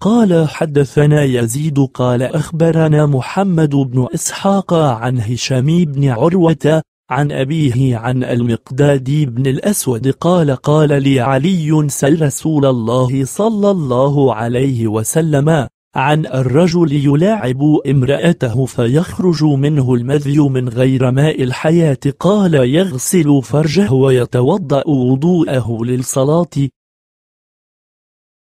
قال حدثنا يزيد قال أخبرنا محمد بن إسحاق عن هشام بن عروة عن أبيه عن المقداد بن الأسود قال قال لي علي سل رسول الله صلى الله عليه وسلم عن الرجل يلاعب امرأته فيخرج منه المذي من غير ماء الحياة قال يغسل فرجه ويتوضأ وضوءه للصلاة